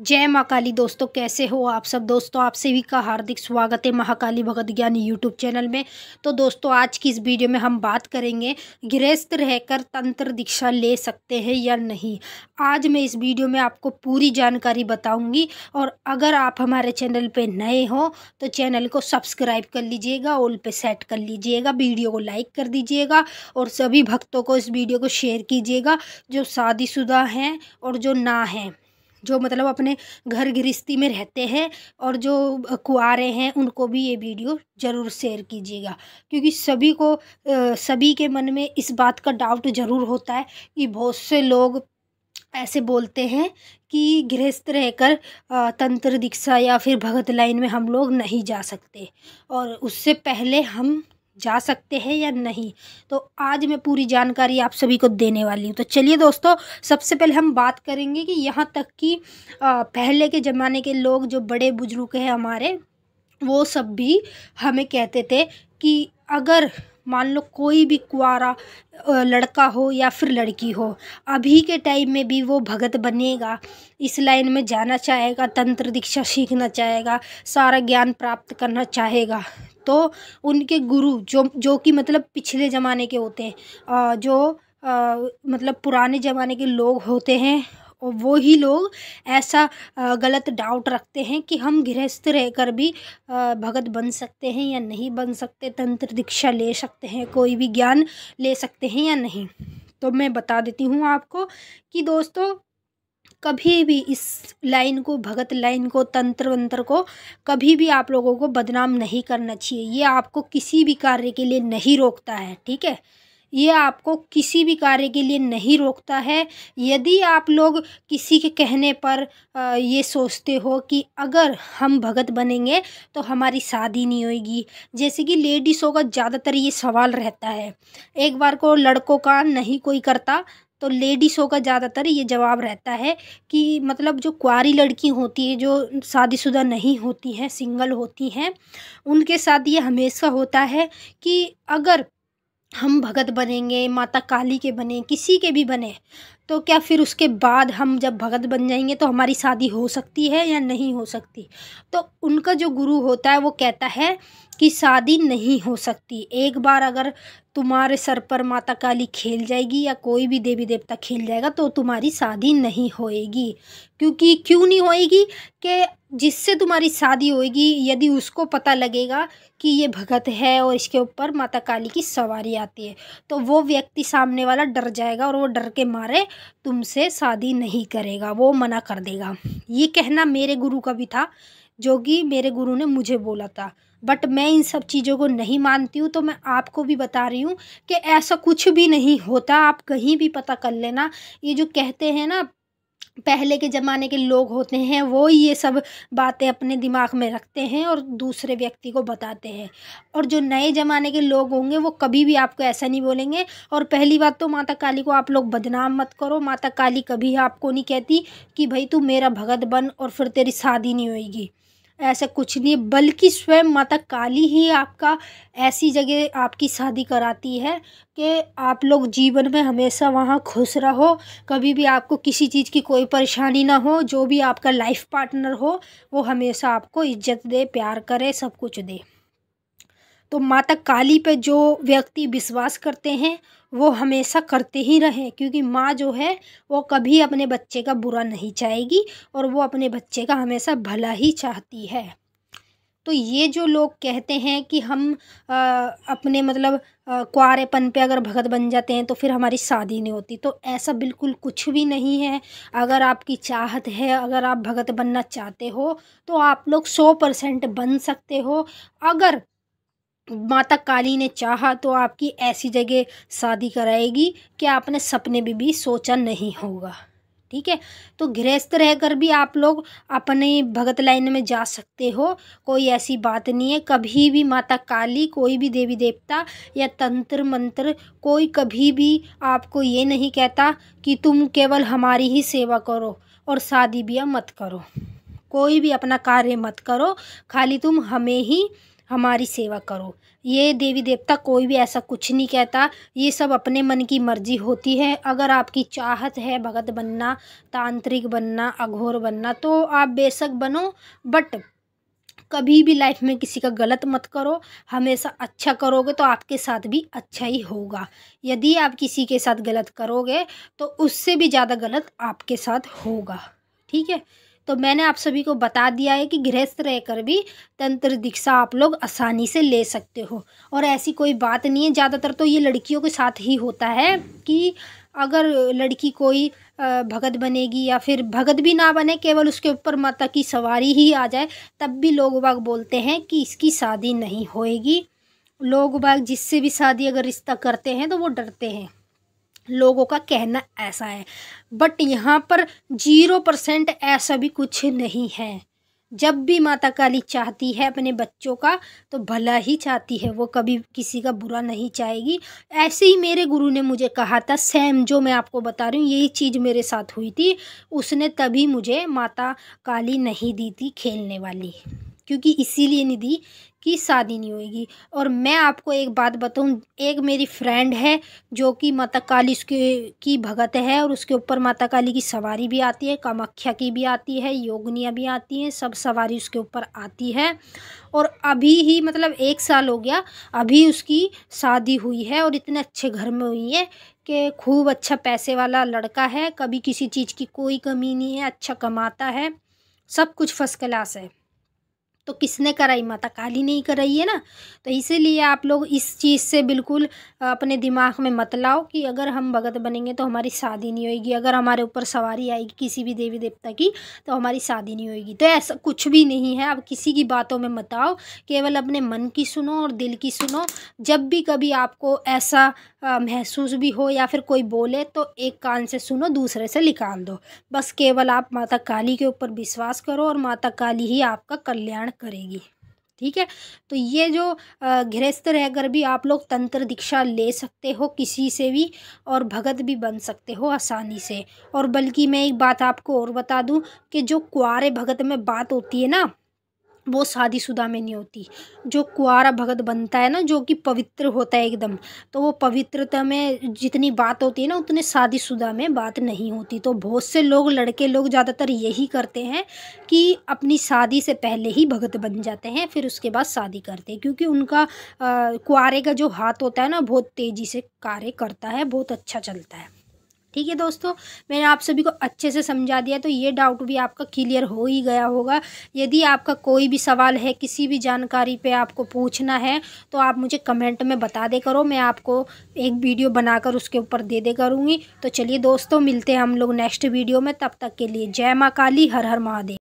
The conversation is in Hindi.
जय महाकाली दोस्तों कैसे हो आप सब दोस्तों आप सभी का हार्दिक स्वागत है महाकाली भगत ज्ञान यूट्यूब चैनल में तो दोस्तों आज की इस वीडियो में हम बात करेंगे गृहस्थ रहकर तंत्र दीक्षा ले सकते हैं या नहीं आज मैं इस वीडियो में आपको पूरी जानकारी बताऊंगी और अगर आप हमारे चैनल पे नए हो तो चैनल को सब्सक्राइब कर लीजिएगा ओल पे सेट कर लीजिएगा वीडियो को लाइक कर दीजिएगा और सभी भक्तों को इस वीडियो को शेयर कीजिएगा जो शादीशुदा हैं और जो ना हैं जो मतलब अपने घर गृहस्थी में रहते हैं और जो कुआरे हैं उनको भी ये वीडियो ज़रूर शेयर कीजिएगा क्योंकि सभी को सभी के मन में इस बात का डाउट ज़रूर होता है कि बहुत से लोग ऐसे बोलते हैं कि गृहस्थ रहकर तंत्र दीक्षा या फिर भगत लाइन में हम लोग नहीं जा सकते और उससे पहले हम जा सकते हैं या नहीं तो आज मैं पूरी जानकारी आप सभी को देने वाली हूँ तो चलिए दोस्तों सबसे पहले हम बात करेंगे कि यहाँ तक कि पहले के ज़माने के लोग जो बड़े बुजुर्ग हैं हमारे वो सब भी हमें कहते थे कि अगर मान लो कोई भी कुआरा लड़का हो या फिर लड़की हो अभी के टाइम में भी वो भगत बनेगा इस लाइन में जाना चाहेगा तंत्र दीक्षा सीखना चाहेगा सारा ज्ञान प्राप्त करना चाहेगा तो उनके गुरु जो जो कि मतलब पिछले ज़माने के होते हैं जो आ, मतलब पुराने ज़माने के लोग होते हैं और वो ही लोग ऐसा गलत डाउट रखते हैं कि हम गृहस्थ रहकर भी भगत बन सकते हैं या नहीं बन सकते तंत्र दीक्षा ले सकते हैं कोई भी ज्ञान ले सकते हैं या नहीं तो मैं बता देती हूँ आपको कि दोस्तों कभी भी इस लाइन को भगत लाइन को तंत्र वंत्र को कभी भी आप लोगों को बदनाम नहीं करना चाहिए ये आपको किसी भी कार्य के लिए नहीं रोकता है ठीक है ये आपको किसी भी कार्य के लिए नहीं रोकता है यदि आप लोग किसी के कहने पर ये सोचते हो कि अगर हम भगत बनेंगे तो हमारी शादी नहीं होगी जैसे कि लेडीज़ों का ज़्यादातर ये सवाल रहता है एक बार को लड़कों का नहीं कोई करता तो लेडीज़ों का ज़्यादातर ये जवाब रहता है कि मतलब जो कुआरी लड़की होती है जो शादीशुदा नहीं होती हैं सिंगल होती हैं उनके साथ ये हमेशा होता है कि अगर हम भगत बनेंगे माता काली के बने किसी के भी बने तो क्या फिर उसके बाद हम जब भगत बन जाएंगे तो हमारी शादी हो सकती है या नहीं हो सकती तो उनका जो गुरु होता है वो कहता है कि शादी नहीं हो सकती एक बार अगर तुम्हारे सर पर माता काली खेल जाएगी या कोई भी देवी देवता खेल जाएगा तो तुम्हारी शादी नहीं होएगी क्योंकि क्यों नहीं होएगी कि जिससे तुम्हारी शादी होएगी यदि उसको पता लगेगा कि ये भगत है और इसके ऊपर माता काली की सवारी आती है तो वो व्यक्ति सामने वाला डर जाएगा और वो डर के मारे तुमसे शादी नहीं करेगा वो मना कर देगा ये कहना मेरे गुरु का भी था जो कि मेरे गुरु ने मुझे बोला था बट मैं इन सब चीज़ों को नहीं मानती हूँ तो मैं आपको भी बता रही हूँ कि ऐसा कुछ भी नहीं होता आप कहीं भी पता कर लेना ये जो कहते हैं ना पहले के ज़माने के लोग होते हैं वो ये सब बातें अपने दिमाग में रखते हैं और दूसरे व्यक्ति को बताते हैं और जो नए ज़माने के लोग होंगे वो कभी भी आपको ऐसा नहीं बोलेंगे और पहली बात तो माता काली को आप लोग बदनाम मत करो माता काली कभी आपको नहीं कहती कि भाई तू मेरा भगत बन और फिर तेरी शादी नहीं होएगी ऐसा कुछ नहीं बल्कि स्वयं माता काली ही आपका ऐसी जगह आपकी शादी कराती है कि आप लोग जीवन में हमेशा वहाँ खुश रहो कभी भी आपको किसी चीज़ की कोई परेशानी ना हो जो भी आपका लाइफ पार्टनर हो वो हमेशा आपको इज्जत दे प्यार करे सब कुछ दे तो माता काली पे जो व्यक्ति विश्वास करते हैं वो हमेशा करते ही रहें क्योंकि माँ जो है वो कभी अपने बच्चे का बुरा नहीं चाहेगी और वो अपने बच्चे का हमेशा भला ही चाहती है तो ये जो लोग कहते हैं कि हम आ, अपने मतलब कुआरेपन पे अगर भगत बन जाते हैं तो फिर हमारी शादी नहीं होती तो ऐसा बिल्कुल कुछ भी नहीं है अगर आपकी चाहत है अगर आप भगत बनना चाहते हो तो आप लोग सौ परसेंट बन सकते हो अगर माता काली ने चाहा तो आपकी ऐसी जगह शादी कराएगी कि आपने सपने में भी सोचा नहीं होगा ठीक है तो गृहस्थ रहकर भी आप लोग अपने भगत लाइन में जा सकते हो कोई ऐसी बात नहीं है कभी भी माता काली कोई भी देवी देवता या तंत्र मंत्र कोई कभी भी आपको ये नहीं कहता कि तुम केवल हमारी ही सेवा करो और शादी ब्याह मत करो कोई भी अपना कार्य मत करो खाली तुम हमें ही हमारी सेवा करो ये देवी देवता कोई भी ऐसा कुछ नहीं कहता ये सब अपने मन की मर्जी होती है अगर आपकी चाहत है भगत बनना तांत्रिक बनना अघोर बनना तो आप बेशक बनो बट कभी भी लाइफ में किसी का गलत मत करो हमेशा अच्छा करोगे तो आपके साथ भी अच्छा ही होगा यदि आप किसी के साथ गलत करोगे तो उससे भी ज़्यादा गलत आपके साथ होगा ठीक है तो मैंने आप सभी को बता दिया है कि गृहस्थ रहकर भी तंत्र दीक्षा आप लोग आसानी से ले सकते हो और ऐसी कोई बात नहीं है ज़्यादातर तो ये लड़कियों के साथ ही होता है कि अगर लड़की कोई भगत बनेगी या फिर भगत भी ना बने केवल उसके ऊपर माता की सवारी ही आ जाए तब भी लोग बाग बोलते हैं कि इसकी शादी नहीं होएगी लोग बाग जिससे भी शादी अगर रिश्ता करते हैं तो वो डरते हैं लोगों का कहना ऐसा है बट यहाँ पर जीरो परसेंट ऐसा भी कुछ नहीं है जब भी माता काली चाहती है अपने बच्चों का तो भला ही चाहती है वो कभी किसी का बुरा नहीं चाहेगी ऐसे ही मेरे गुरु ने मुझे कहा था सेम जो मैं आपको बता रही हूँ यही चीज़ मेरे साथ हुई थी उसने तभी मुझे माता काली नहीं दी थी खेलने वाली क्योंकि इसीलिए नहीं दी कि शादी नहीं होएगी और मैं आपको एक बात बताऊं एक मेरी फ्रेंड है जो कि माता काली उसके की भगत है और उसके ऊपर माता काली की सवारी भी आती है कामाख्या की भी आती है योगनियाँ भी आती हैं सब सवारी उसके ऊपर आती है और अभी ही मतलब एक साल हो गया अभी उसकी शादी हुई है और इतने अच्छे घर में हुई है कि खूब अच्छा पैसे वाला लड़का है कभी किसी चीज़ की कोई कमी नहीं है अच्छा कमाता है सब कुछ फर्स्ट क्लास है तो किसने कराई माता काली नहीं कराई है ना तो इसीलिए आप लोग इस चीज़ से बिल्कुल अपने दिमाग में मत लाओ कि अगर हम भगत बनेंगे तो हमारी शादी नहीं होएगी अगर हमारे ऊपर सवारी आएगी किसी भी देवी देवता की तो हमारी शादी नहीं होएगी तो ऐसा कुछ भी नहीं है आप किसी की बातों में मत आओ केवल अपने मन की सुनो और दिल की सुनो जब भी कभी आपको ऐसा महसूस भी हो या फिर कोई बोले तो एक कान से सुनो दूसरे से निकाल दो बस केवल आप माता काली के ऊपर विश्वास करो और माता काली ही आपका कल्याण तक करेगी ठीक है तो ये जो गृहस्थ रहकर भी आप लोग तंत्र दीक्षा ले सकते हो किसी से भी और भगत भी बन सकते हो आसानी से और बल्कि मैं एक बात आपको और बता दूं कि जो कुआरे भगत में बात होती है ना वो शादीशुदा में नहीं होती जो कुआरा भगत बनता है ना जो कि पवित्र होता है एकदम तो वो पवित्रता में जितनी बात होती है ना उतने शादीशुदा में बात नहीं होती तो बहुत से लोग लड़के लोग ज़्यादातर यही करते हैं कि अपनी शादी से पहले ही भगत बन जाते हैं फिर उसके बाद शादी करते हैं क्योंकि उनका कुआरे का जो हाथ होता है ना बहुत तेज़ी से कार्य करता है बहुत अच्छा चलता है ठीक है दोस्तों मैंने आप सभी को अच्छे से समझा दिया तो ये डाउट भी आपका क्लियर हो ही गया होगा यदि आपका कोई भी सवाल है किसी भी जानकारी पे आपको पूछना है तो आप मुझे कमेंट में बता दे करो मैं आपको एक वीडियो बनाकर उसके ऊपर दे दे करूँगी तो चलिए दोस्तों मिलते हैं हम लोग नेक्स्ट वीडियो में तब तक के लिए जय माँ काली हर हर महादेव